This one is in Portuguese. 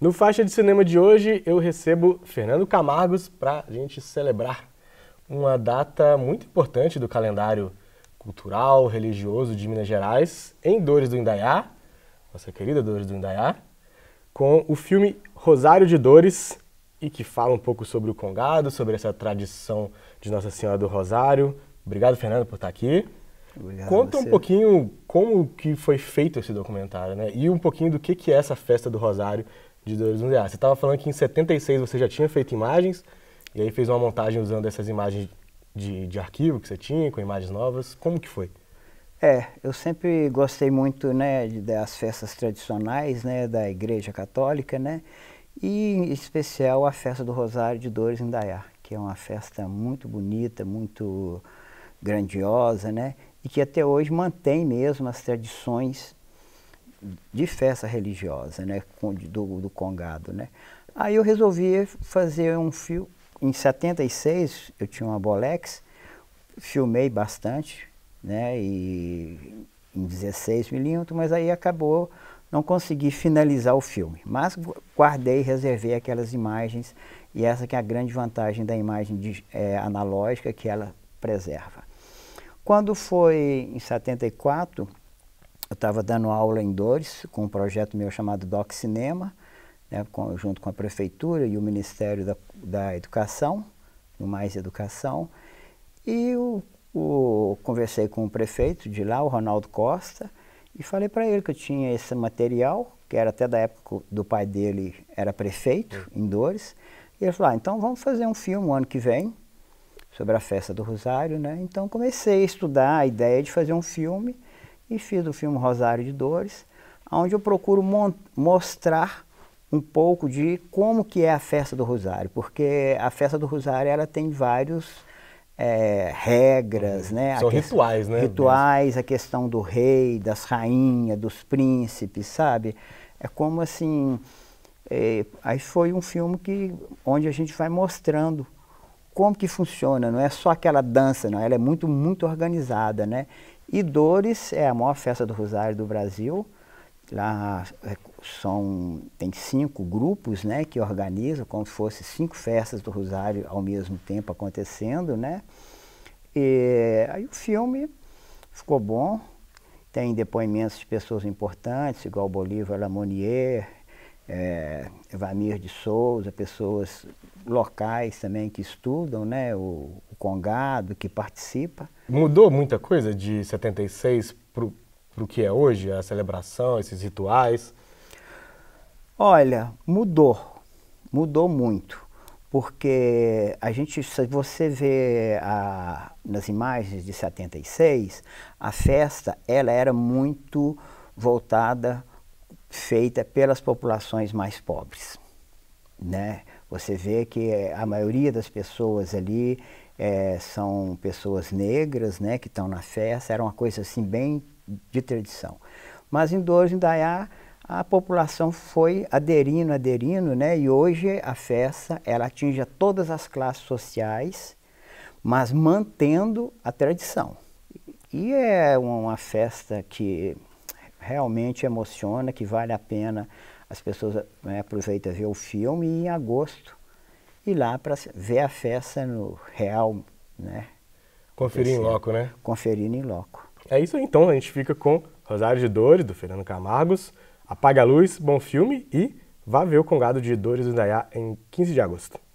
No Faixa de Cinema de hoje, eu recebo Fernando Camargos para a gente celebrar uma data muito importante do calendário cultural, religioso de Minas Gerais, em Dores do Indaiá, nossa querida Dores do Indaiá, com o filme Rosário de Dores, e que fala um pouco sobre o Congado, sobre essa tradição de Nossa Senhora do Rosário. Obrigado, Fernando, por estar tá aqui. Obrigado Conta um pouquinho como que foi feito esse documentário, né? E um pouquinho do que, que é essa festa do Rosário de 2 mundiais. Você estava falando que em 76 você já tinha feito imagens e aí fez uma montagem usando essas imagens de, de arquivo que você tinha, com imagens novas. Como que foi? É, eu sempre gostei muito né, das festas tradicionais né, da Igreja Católica, né, e em especial a festa do Rosário de Dores em Dayá, que é uma festa muito bonita, muito grandiosa, né, e que até hoje mantém mesmo as tradições de festa religiosa, né, do, do Congado, né. Aí eu resolvi fazer um fio. Em 76 eu tinha uma Bolex, filmei bastante, né, e em 16 milímetros, mas aí acabou, não consegui finalizar o filme. Mas guardei, reservei aquelas imagens e essa que é a grande vantagem da imagem de, é, analógica que ela preserva. Quando foi em 74, eu estava dando aula em Dores, com um projeto meu chamado Doc Cinema, né, com, junto com a Prefeitura e o Ministério da, da Educação, do Mais Educação. E o, o, conversei com o prefeito de lá, o Ronaldo Costa, e falei para ele que eu tinha esse material, que era até da época do pai dele, era prefeito em Dores. E ele falou, ah, então vamos fazer um filme o ano que vem, sobre a festa do Rosário, né? Então comecei a estudar a ideia de fazer um filme e fiz o filme Rosário de Dores, onde eu procuro mostrar um pouco de como que é a festa do Rosário, porque a festa do Rosário ela tem vários é, regras, uhum. né? São rituais, né? Rituais, a questão do rei, das rainhas, dos príncipes, sabe? É como assim, é, aí foi um filme que onde a gente vai mostrando como que funciona, não é só aquela dança, não, ela é muito muito organizada, né? E Dores é a maior festa do Rosário do Brasil. Lá é, são, tem cinco grupos né, que organizam, como se fossem cinco festas do Rosário ao mesmo tempo acontecendo. Né? E, aí o filme ficou bom, tem depoimentos de pessoas importantes, igual Bolívar Lamonier, é, Vamir de Souza, pessoas locais também que estudam né, o, o Congado, que participa. Mudou muita coisa de 76 para o que é hoje, a celebração, esses rituais? Olha, mudou, mudou muito, porque a gente, se você vê a, nas imagens de 76, a festa ela era muito voltada feita pelas populações mais pobres. Né? Você vê que eh, a maioria das pessoas ali é, são pessoas negras né, que estão na festa, era uma coisa assim bem de tradição. Mas em Douro Indaiá a população foi aderindo, aderindo, né? e hoje a festa ela atinge todas as classes sociais, mas mantendo a tradição. E é uma festa que realmente emociona, que vale a pena as pessoas né, aproveitam ver o filme e em agosto ir lá para ver a festa no real, né? Conferir em loco, né? Conferir em loco. É isso então, a gente fica com Rosário de Dores, do Fernando Camargos, Apaga a Luz, bom filme e Vá ver o Congado de Dores do Indaiá em 15 de agosto.